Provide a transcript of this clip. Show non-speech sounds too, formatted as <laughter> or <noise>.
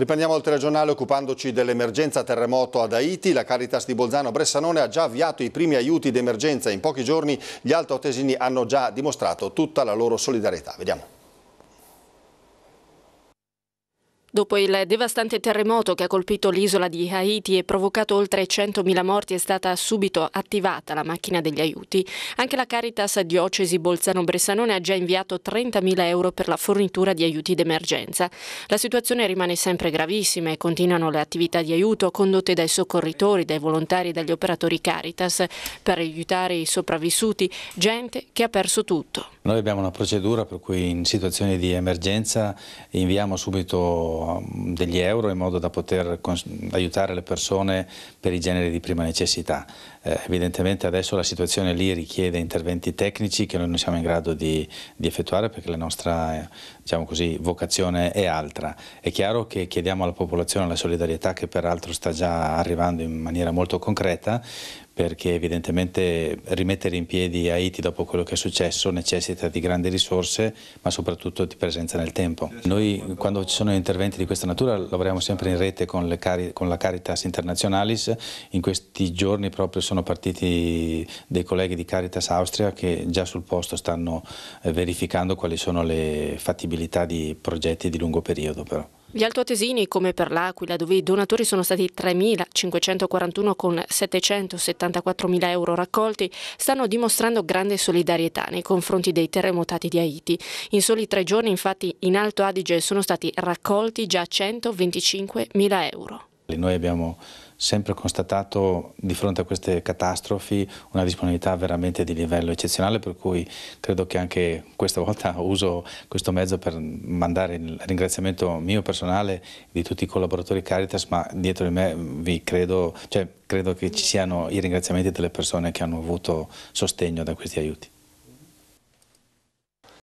Riprendiamo il telegiornale occupandoci dell'emergenza terremoto ad Haiti. La Caritas di Bolzano Bressanone ha già avviato i primi aiuti d'emergenza. In pochi giorni gli altoatesini hanno già dimostrato tutta la loro solidarietà. Vediamo. Dopo il devastante terremoto che ha colpito l'isola di Haiti e provocato oltre 100.000 morti è stata subito attivata la macchina degli aiuti. Anche la Caritas Diocesi Bolzano-Bressanone ha già inviato 30.000 euro per la fornitura di aiuti d'emergenza. La situazione rimane sempre gravissima e continuano le attività di aiuto condotte dai soccorritori, dai volontari e dagli operatori Caritas per aiutare i sopravvissuti, gente che ha perso tutto. Noi abbiamo una procedura per cui in situazioni di emergenza inviamo subito Um, degli euro in modo da poter aiutare le persone per i generi di prima necessità. Eh, evidentemente adesso la situazione lì richiede interventi tecnici che noi non siamo in grado di, di effettuare perché la nostra eh, diciamo così, vocazione è altra. È chiaro che chiediamo alla popolazione la solidarietà che peraltro sta già arrivando in maniera molto concreta, perché evidentemente rimettere in piedi Haiti dopo quello che è successo necessita di grandi risorse ma soprattutto di presenza nel tempo. Noi quando ci sono interventi di questa natura lavoriamo sempre in rete con, cari con la Caritas Internationalis, in questi giorni proprio sono partiti dei colleghi di Caritas Austria che già sul posto stanno eh, verificando quali sono le fattibilità di progetti di lungo periodo però. Gli altoatesini, come per l'Aquila, dove i donatori sono stati 3.541 con 774.000 euro raccolti, stanno dimostrando grande solidarietà nei confronti dei terremotati di Haiti. In soli tre giorni, infatti, in Alto Adige sono stati raccolti già 125.000 euro. Noi abbiamo sempre constatato di fronte a queste catastrofi una disponibilità veramente di livello eccezionale per cui credo che anche questa volta <laughs> uso questo mezzo per mandare il ringraziamento mio personale di tutti i collaboratori Caritas ma dietro di me vi credo, cioè, credo che ci siano i ringraziamenti delle persone che hanno avuto sostegno da questi aiuti.